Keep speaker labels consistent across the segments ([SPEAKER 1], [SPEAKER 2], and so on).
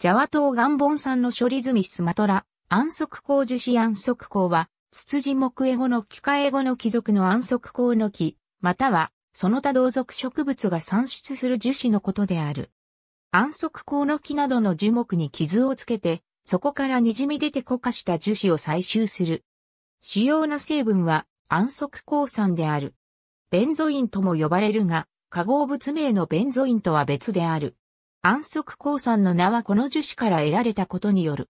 [SPEAKER 1] ジャワ島岩盆産の処理済みスマトラ、安息鉱樹脂安息鉱は、ツツジ木エゴの機械ゴの貴族の安息鉱の木、または、その他同族植物が産出する樹脂のことである。安息鉱の木などの樹木に傷をつけて、そこから滲み出て固化した樹脂を採集する。主要な成分は安息鉱酸である。ベンゾインとも呼ばれるが、化合物名のベンゾインとは別である。安息鉱山の名はこの樹脂から得られたことによる。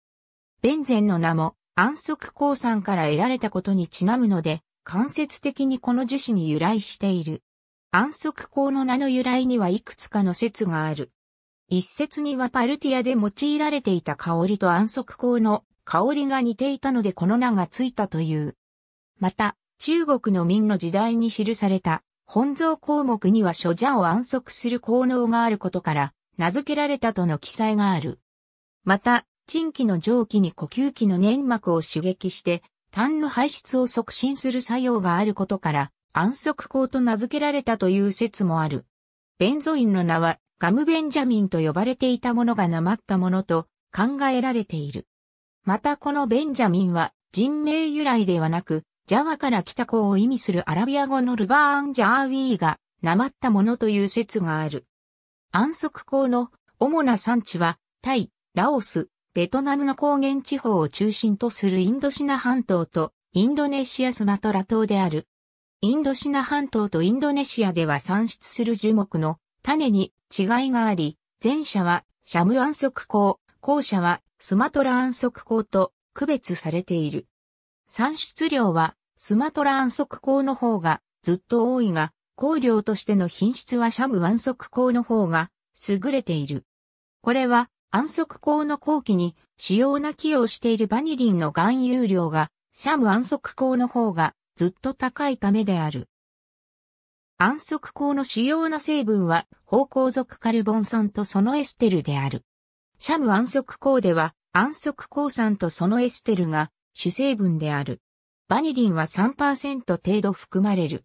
[SPEAKER 1] ベンゼンの名も安息鉱山から得られたことにちなむので、間接的にこの樹脂に由来している。安息鉱の名の由来にはいくつかの説がある。一説にはパルティアで用いられていた香りと安息香の香りが似ていたのでこの名がついたという。また、中国の民の時代に記された本蔵項目には書者を安息する効能があることから、名付けられたとの記載がある。また、賃気の蒸気に呼吸器の粘膜を刺激して、痰の排出を促進する作用があることから、安息効と名付けられたという説もある。ベンゾインの名は、ガムベンジャミンと呼ばれていたものがなまったものと考えられている。またこのベンジャミンは人名由来ではなく、ジャワから来た子を意味するアラビア語のルバーンジャーウィーがなまったものという説がある。安息港の主な産地は、タイ、ラオス、ベトナムの高原地方を中心とするインドシナ半島と、インドネシアスマトラ島である。インドシナ半島とインドネシアでは産出する樹木の種に違いがあり、前者はシャム安息港、後者はスマトラ安息港と区別されている。産出量はスマトラ安息港の方がずっと多いが、香料としての品質はシャム安息香の方が優れている。これは安息香の後期に主要な寄与をしているバニリンの含有量がシャム安息香の方がずっと高いためである。安息香の主要な成分は、芳香属カルボン酸とそのエステルである。シャム安息香では、安息香酸とそのエステルが主成分である。バニリンは3%程度含まれる。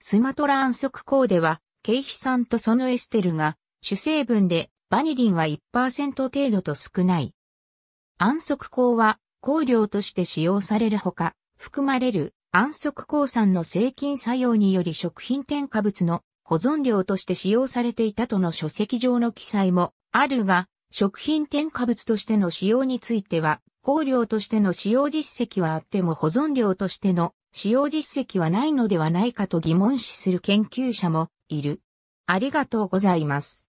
[SPEAKER 1] スマトラ安息港では、経費酸とそのエステルが、主成分でバニリンは1%程度と少ない。安息香は香料として使用されるほか、含まれる安息香酸の製菌作用により食品添加物の保存料として使用されていたとの書籍上の記載もあるが、食品添加物としての使用については、香料としての使用実績はあっても保存料としての使用実績はないのではないかと疑問視する研究者もいる。ありがとうございます。